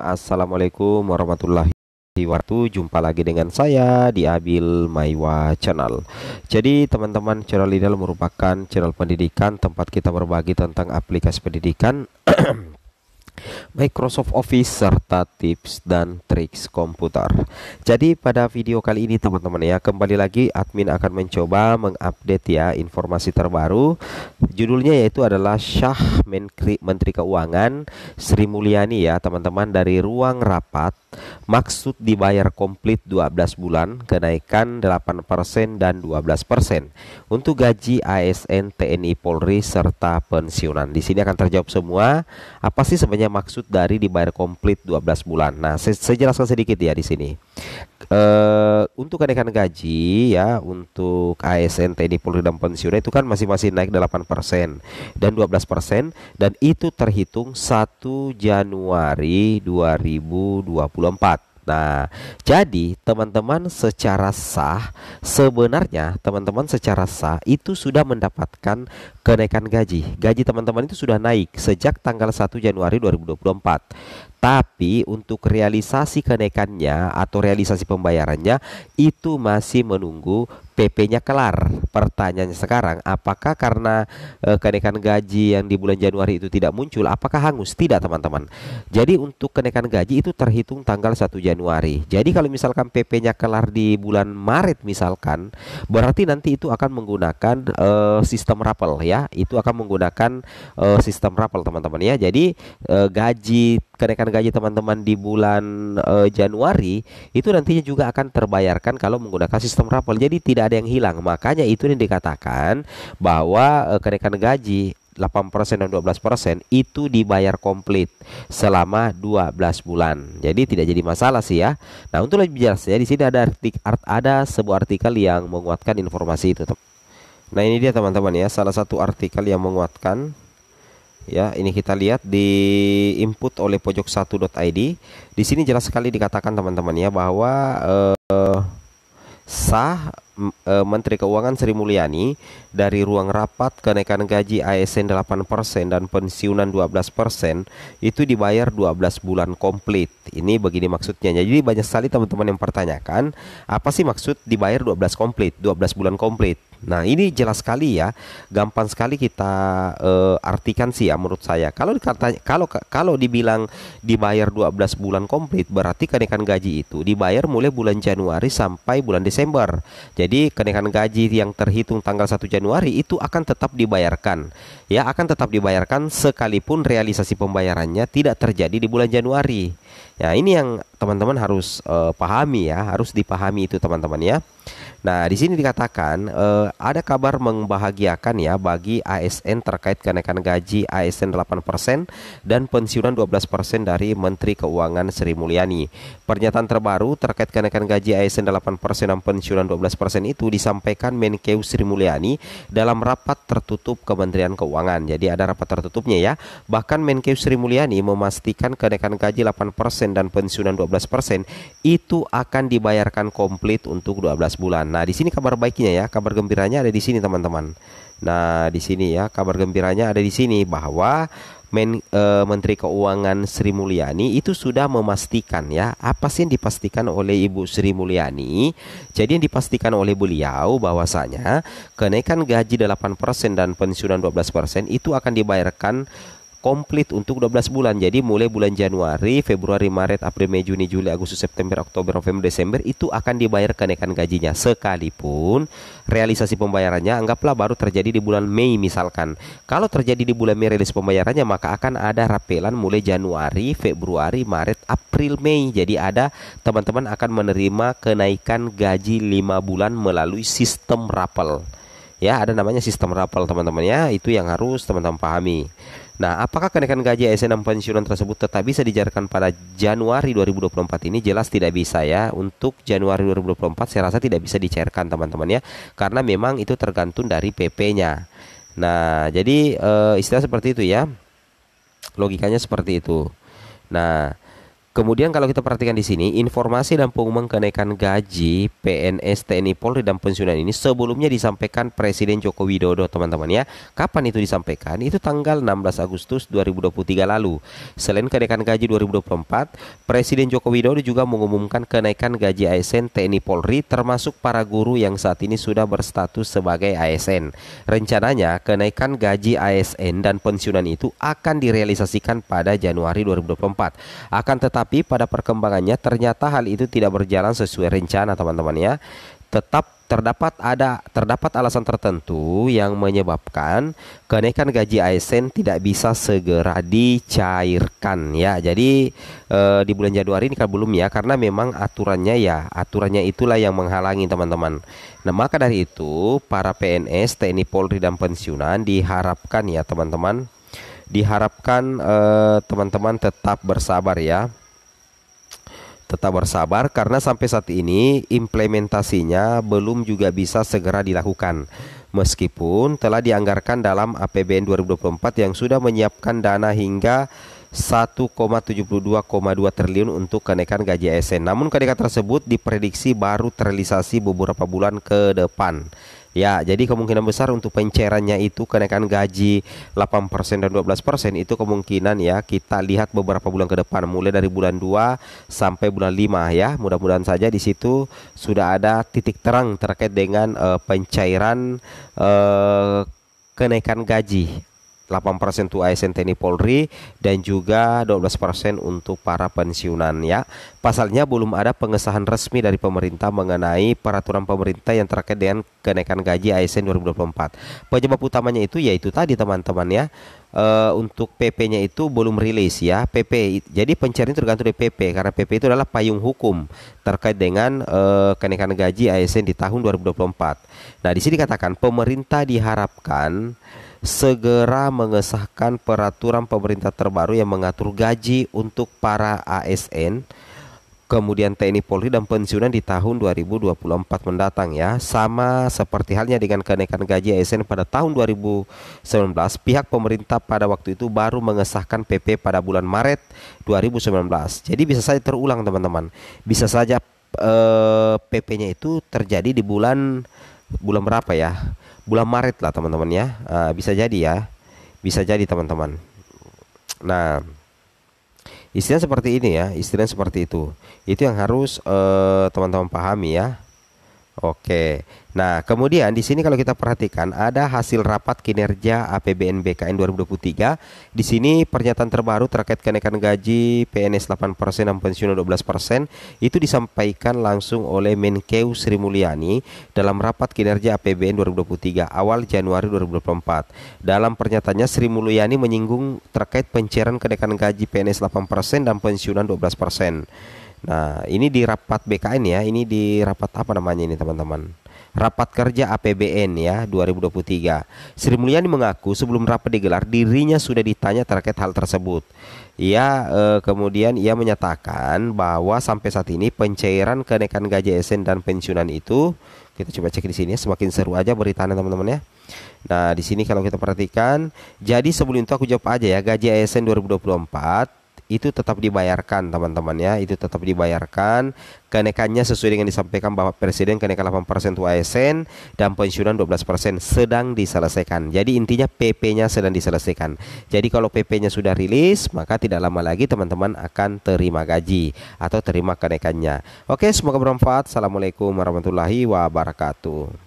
Assalamualaikum warahmatullahi wabarakatuh Jumpa lagi dengan saya di Abil Maiwa Channel Jadi teman-teman channel ini merupakan channel pendidikan Tempat kita berbagi tentang aplikasi pendidikan Microsoft Office serta tips dan triks komputer. Jadi pada video kali ini teman-teman ya, kembali lagi admin akan mencoba mengupdate ya informasi terbaru. Judulnya yaitu adalah Syah Menkri Menteri Keuangan Sri Mulyani ya teman-teman dari ruang rapat maksud dibayar komplit 12 bulan kenaikan 8% dan 12% untuk gaji ASN TNI Polri serta pensiunan. Di sini akan terjawab semua apa sih sebenarnya maksud dari dibayar komplit 12 bulan. Nah, saya, saya jelaskan sedikit ya di sini. E, untuk kenaikan gaji ya untuk ASN TNI Polri dan pensiunan itu kan masing-masing naik 8% dan 12% dan itu terhitung 1 Januari 2024. Nah, jadi teman-teman secara sah sebenarnya teman-teman secara sah itu sudah mendapatkan kenaikan gaji. Gaji teman-teman itu sudah naik sejak tanggal 1 Januari 2024 tapi untuk realisasi kenaikannya atau realisasi pembayarannya itu masih menunggu PP-nya kelar. Pertanyaannya sekarang, apakah karena e, kenaikan gaji yang di bulan Januari itu tidak muncul, apakah hangus? Tidak, teman-teman. Jadi untuk kenaikan gaji itu terhitung tanggal 1 Januari. Jadi kalau misalkan PP-nya kelar di bulan Maret misalkan, berarti nanti itu akan menggunakan e, sistem rapel ya. Itu akan menggunakan e, sistem rapel, teman-teman ya. Jadi e, gaji kenaikan gaji teman-teman di bulan e, Januari itu nantinya juga akan terbayarkan kalau menggunakan sistem rapel. Jadi tidak ada yang hilang. Makanya itu yang dikatakan bahwa e, kenaikan gaji 8% dan 12% itu dibayar komplit selama 12 bulan. Jadi tidak jadi masalah sih ya. Nah, untuk lebih jelas ya di sini ada artik, art, ada sebuah artikel yang menguatkan informasi itu. Nah, ini dia teman-teman ya, salah satu artikel yang menguatkan ya ini kita lihat di input oleh pojok1.id di sini jelas sekali dikatakan teman-teman ya bahwa eh, sah Eh, Menteri Keuangan Sri Mulyani dari ruang rapat kenaikan gaji ASN 8% dan pensiunan 12% itu dibayar 12 bulan komplit. Ini begini maksudnya. Jadi banyak sekali teman-teman yang pertanyakan, apa sih maksud dibayar 12 komplit, 12 bulan komplit? Nah, ini jelas sekali ya. Gampang sekali kita uh, artikan sih ya menurut saya. Kalau dikatanya kalau kalau dibilang dibayar 12 bulan komplit berarti kenaikan gaji itu dibayar mulai bulan Januari sampai bulan Desember. Jadi jadi kenaikan gaji yang terhitung tanggal 1 Januari itu akan tetap dibayarkan. Ya, akan tetap dibayarkan sekalipun realisasi pembayarannya tidak terjadi di bulan Januari. Ya ini yang teman-teman harus uh, pahami ya, harus dipahami itu teman-teman ya. Nah di sini dikatakan uh, ada kabar membahagiakan ya bagi ASN terkait kenaikan gaji ASN 8% dan pensiunan 12% dari Menteri Keuangan Sri Mulyani. Pernyataan terbaru terkait kenaikan gaji ASN 8% dan pensiunan 12% itu disampaikan Menkeu Sri Mulyani dalam rapat tertutup Kementerian Keuangan. Jadi ada rapat tertutupnya ya. Bahkan Menkeu Sri Mulyani memastikan kenaikan gaji 8% dan pensiunan 12% itu akan dibayarkan komplit untuk 12 bulan. Nah, di sini kabar baiknya ya, kabar gembiranya ada di sini teman-teman. Nah, di sini ya, kabar gembiranya ada di sini bahwa Men, e, Menteri Keuangan Sri Mulyani itu sudah memastikan ya apa sih yang dipastikan oleh Ibu Sri Mulyani. Jadi yang dipastikan oleh beliau bahwasanya kenaikan gaji 8% dan pensiunan 12% itu akan dibayarkan komplit untuk 12 bulan. Jadi mulai bulan Januari, Februari, Maret, April, Mei, Juni, Juli, Agustus, September, Oktober, November, Desember itu akan dibayar kenaikan gajinya. Sekalipun realisasi pembayarannya anggaplah baru terjadi di bulan Mei misalkan. Kalau terjadi di bulan Mei rilis pembayarannya maka akan ada rapelan mulai Januari, Februari, Maret, April, Mei. Jadi ada teman-teman akan menerima kenaikan gaji 5 bulan melalui sistem rapel ya ada namanya sistem rapel teman-teman ya itu yang harus teman-teman pahami Nah, apakah kenaikan gaji ASN dan pensiunan tersebut tetap bisa dijarkan pada Januari 2024 ini? Jelas tidak bisa ya. Untuk Januari 2024 saya rasa tidak bisa dicairkan teman-teman ya, karena memang itu tergantung dari PP-nya. Nah, jadi e, istilah seperti itu ya. Logikanya seperti itu. Nah, Kemudian kalau kita perhatikan di sini, informasi dan pengumuman kenaikan gaji PNS TNI Polri dan pensiunan ini sebelumnya disampaikan Presiden Joko Widodo, teman-teman ya. Kapan itu disampaikan? Itu tanggal 16 Agustus 2023 lalu. Selain kenaikan gaji 2024, Presiden Joko Widodo juga mengumumkan kenaikan gaji ASN TNI Polri termasuk para guru yang saat ini sudah berstatus sebagai ASN. Rencananya kenaikan gaji ASN dan pensiunan itu akan direalisasikan pada Januari 2024. Akan tetap tetapi pada perkembangannya ternyata hal itu tidak berjalan sesuai rencana teman-teman ya. Tetap terdapat ada terdapat alasan tertentu yang menyebabkan kenaikan gaji ASN tidak bisa segera dicairkan ya. Jadi e, di bulan Januari ini kan belum ya karena memang aturannya ya aturannya itulah yang menghalangi teman-teman. Nah, maka dari itu para PNS, TNI Polri dan pensiunan diharapkan ya teman-teman diharapkan eh, teman-teman tetap bersabar ya tetap bersabar karena sampai saat ini implementasinya belum juga bisa segera dilakukan. Meskipun telah dianggarkan dalam APBN 2024 yang sudah menyiapkan dana hingga 1,72,2 triliun untuk kenaikan gaji ASN. Namun kenaikan tersebut diprediksi baru terrealisasi beberapa bulan ke depan. Ya, jadi kemungkinan besar untuk pencairannya itu kenaikan gaji 8% dan 12% itu kemungkinan ya kita lihat beberapa bulan ke depan mulai dari bulan 2 sampai bulan 5 ya. Mudah-mudahan saja di situ sudah ada titik terang terkait dengan uh, pencairan uh, kenaikan gaji 8% untuk ASN TNI Polri dan juga 12% untuk para pensiunan ya. Pasalnya belum ada pengesahan resmi dari pemerintah mengenai peraturan pemerintah yang terkait dengan kenaikan gaji ASN 2024. Penyebab utamanya itu yaitu tadi teman-teman ya. Uh, untuk PP-nya itu belum rilis ya PP jadi pencarian tergantung dari PP karena PP itu adalah payung hukum terkait dengan uh, kenaikan gaji ASN di tahun 2024. Nah di sini dikatakan pemerintah diharapkan segera mengesahkan peraturan pemerintah terbaru yang mengatur gaji untuk para ASN kemudian TNI Polri dan pensiunan di tahun 2024 mendatang ya. Sama seperti halnya dengan kenaikan gaji ASN pada tahun 2019, pihak pemerintah pada waktu itu baru mengesahkan PP pada bulan Maret 2019. Jadi bisa saja terulang teman-teman. Bisa saja eh, PP-nya itu terjadi di bulan bulan berapa ya? Bulan Maret lah teman-teman ya. Uh, bisa jadi ya. Bisa jadi teman-teman. Nah, istilah seperti ini ya, istilah seperti itu. Itu yang harus eh, teman-teman uh, teman -teman pahami ya. Oke. Nah, kemudian di sini kalau kita perhatikan ada hasil rapat kinerja APBN BKN 2023. Di sini pernyataan terbaru terkait kenaikan gaji PNS 8% dan pensiun 12% itu disampaikan langsung oleh Menkeu Sri Mulyani dalam rapat kinerja APBN 2023 awal Januari 2024. Dalam pernyataannya Sri Mulyani menyinggung terkait pencairan kenaikan gaji PNS 8% dan pensiunan 12%. Nah, ini di rapat BKN ya, ini di rapat apa namanya ini teman-teman? Rapat kerja APBN ya 2023. Sri Mulyani mengaku sebelum rapat digelar dirinya sudah ditanya terkait hal tersebut. Ia eh, kemudian ia menyatakan bahwa sampai saat ini pencairan kenaikan gaji ASN dan pensiunan itu kita coba cek di sini ya semakin seru aja beritanya teman-teman ya. Nah, di sini kalau kita perhatikan, jadi sebelum itu aku jawab aja ya, gaji ASN 2024 itu tetap dibayarkan teman-teman ya itu tetap dibayarkan kenaikannya sesuai dengan disampaikan Bapak Presiden kenaikan 8% ASN dan pensiunan 12% sedang diselesaikan jadi intinya PP-nya sedang diselesaikan jadi kalau PP-nya sudah rilis maka tidak lama lagi teman-teman akan terima gaji atau terima kenaikannya oke semoga bermanfaat Assalamualaikum warahmatullahi wabarakatuh